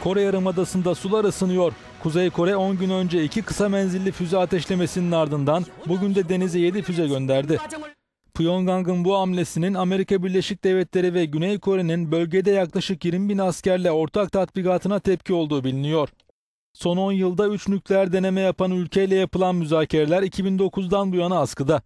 Kore Yarımadası'nda sular ısınıyor. Kuzey Kore 10 gün önce iki kısa menzilli füze ateşlemesinin ardından bugün de denize 7 füze gönderdi. Pyongyang'ın bu hamlesinin Amerika Birleşik Devletleri ve Güney Kore'nin bölgede yaklaşık 20 bin askerle ortak tatbikatına tepki olduğu biliniyor. Son 10 yılda 3 nükleer deneme yapan ülkeyle yapılan müzakereler 2009'dan bu yana askıda.